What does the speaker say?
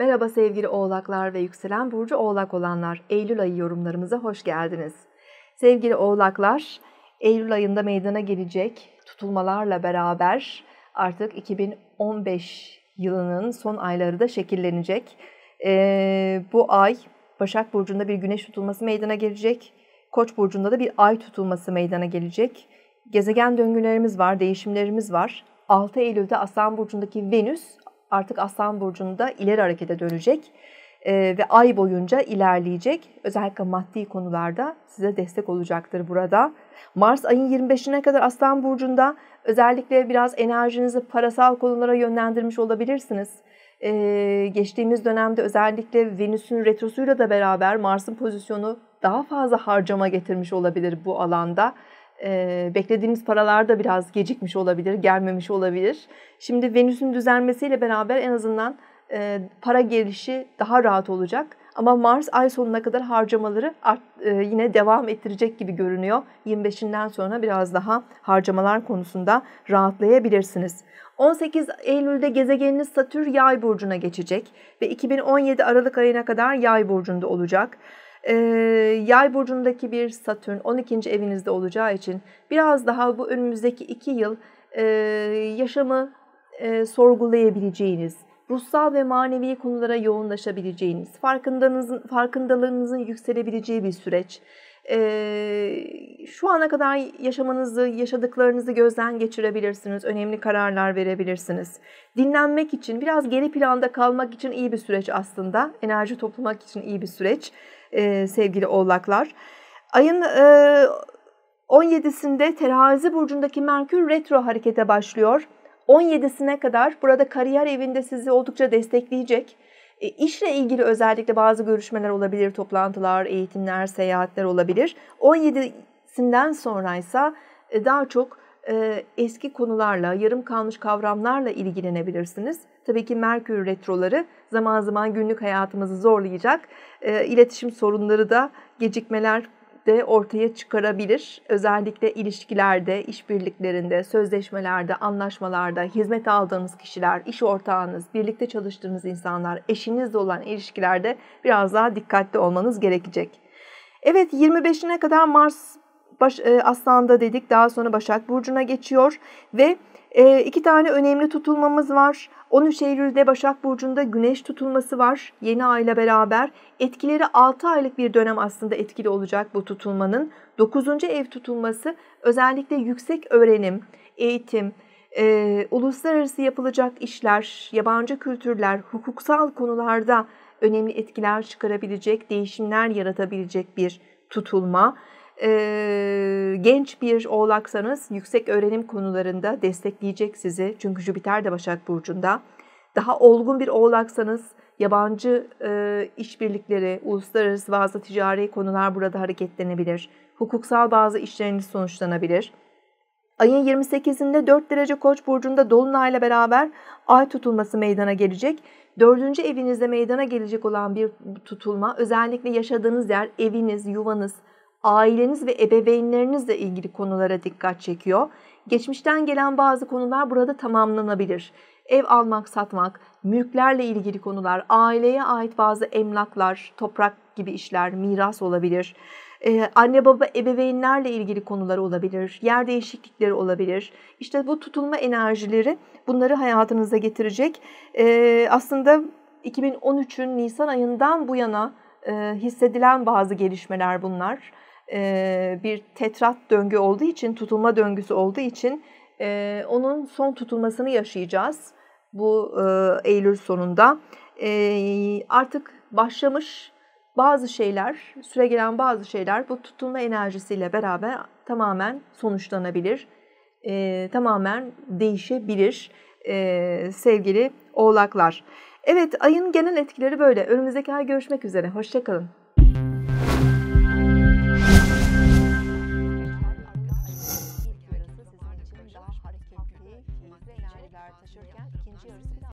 Merhaba sevgili oğlaklar ve yükselen burcu oğlak olanlar. Eylül ayı yorumlarımıza hoş geldiniz. Sevgili oğlaklar, Eylül ayında meydana gelecek tutulmalarla beraber artık 2015 yılının son ayları da şekillenecek. Ee, bu ay Başak Burcu'nda bir güneş tutulması meydana gelecek. Koç burcunda da bir ay tutulması meydana gelecek. Gezegen döngülerimiz var, değişimlerimiz var. 6 Eylül'de Aslan burcundaki Venüs artık Aslan Burcu'nda ileri harekete dönecek e, ve ay boyunca ilerleyecek. Özellikle maddi konularda size destek olacaktır burada. Mars ayın 25'ine kadar Aslan Burcu'nda özellikle biraz enerjinizi parasal konulara yönlendirmiş olabilirsiniz. E, geçtiğimiz dönemde özellikle Venüs'ün retrosuyla da beraber Mars'ın pozisyonu daha fazla harcama getirmiş olabilir bu alanda e, beklediğimiz paralar da biraz gecikmiş olabilir, gelmemiş olabilir. Şimdi Venüs'ün düzelmesiyle beraber en azından e, para gelişi daha rahat olacak. Ama Mars ay sonuna kadar harcamaları art, e, yine devam ettirecek gibi görünüyor. 25'inden sonra biraz daha harcamalar konusunda rahatlayabilirsiniz. 18 Eylül'de gezegeniniz Satürn Yay burcuna geçecek ve 2017 Aralık ayına kadar Yay burcunda olacak yay burcundaki bir satürn 12. evinizde olacağı için biraz daha bu önümüzdeki iki yıl yaşamı sorgulayabileceğiniz, ruhsal ve manevi konulara yoğunlaşabileceğiniz, farkındalığınızın yükselebileceği bir süreç e, şu ana kadar yaşamanızı, yaşadıklarınızı gözden geçirebilirsiniz. Önemli kararlar verebilirsiniz. Dinlenmek için, biraz geri planda kalmak için iyi bir süreç aslında. Enerji toplamak için iyi bir süreç e, sevgili oğlaklar. Ayın e, 17'sinde terazi burcundaki Merkür retro harekete başlıyor. 17'sine kadar burada kariyer evinde sizi oldukça destekleyecek e, işle ilgili özellikle bazı görüşmeler olabilir, toplantılar, eğitimler, seyahatler olabilir. 17'sinden sonra ise daha çok e, eski konularla, yarım kalmış kavramlarla ilgilenebilirsiniz. Tabii ki Merkür retroları zaman zaman günlük hayatımızı zorlayacak. E, iletişim sorunları da gecikmeler de ortaya çıkarabilir. Özellikle ilişkilerde, işbirliklerinde, sözleşmelerde, anlaşmalarda, hizmet aldığınız kişiler, iş ortağınız, birlikte çalıştığınız insanlar, eşinizle olan ilişkilerde biraz daha dikkatli olmanız gerekecek. Evet 25'ine kadar Mars baş, e, Aslan'da dedik daha sonra Başak Burcu'na geçiyor ve e, iki tane önemli tutulmamız var. 13 Eylül'de Başak Burcu'nda güneş tutulması var yeni Ay'la beraber. Etkileri 6 aylık bir dönem aslında etkili olacak bu tutulmanın. 9. ev tutulması özellikle yüksek öğrenim, eğitim, e, uluslararası yapılacak işler, yabancı kültürler, hukuksal konularda önemli etkiler çıkarabilecek, değişimler yaratabilecek bir tutulma e, genç bir oğlaksanız yüksek öğrenim konularında destekleyecek sizi. Çünkü Jüpiter de Başak Burcu'nda. Daha olgun bir oğlaksanız yabancı e, işbirlikleri, uluslararası bazı ticari konular burada hareketlenebilir. Hukuksal bazı işleriniz sonuçlanabilir. Ayın 28'inde 4 derece Koç burcunda dolunayla beraber ay tutulması meydana gelecek. Dördüncü evinizde meydana gelecek olan bir tutulma özellikle yaşadığınız yer, eviniz, yuvanız, aileniz ve ebeveynlerinizle ilgili konulara dikkat çekiyor. Geçmişten gelen bazı konular burada tamamlanabilir. Ev almak, satmak, mülklerle ilgili konular, aileye ait bazı emlaklar, toprak gibi işler, miras olabilir. Ee, anne baba ebeveynlerle ilgili konular olabilir, yer değişiklikleri olabilir. İşte bu tutulma enerjileri bunları hayatınıza getirecek. Ee, aslında 2013'ün Nisan ayından bu yana e, hissedilen bazı gelişmeler bunlar bir tetrat döngü olduğu için, tutulma döngüsü olduğu için onun son tutulmasını yaşayacağız bu Eylül sonunda. Artık başlamış bazı şeyler, süre gelen bazı şeyler bu tutulma enerjisiyle beraber tamamen sonuçlanabilir, tamamen değişebilir sevgili oğlaklar. Evet ayın genel etkileri böyle. Önümüzdeki ay görüşmek üzere. Hoşçakalın.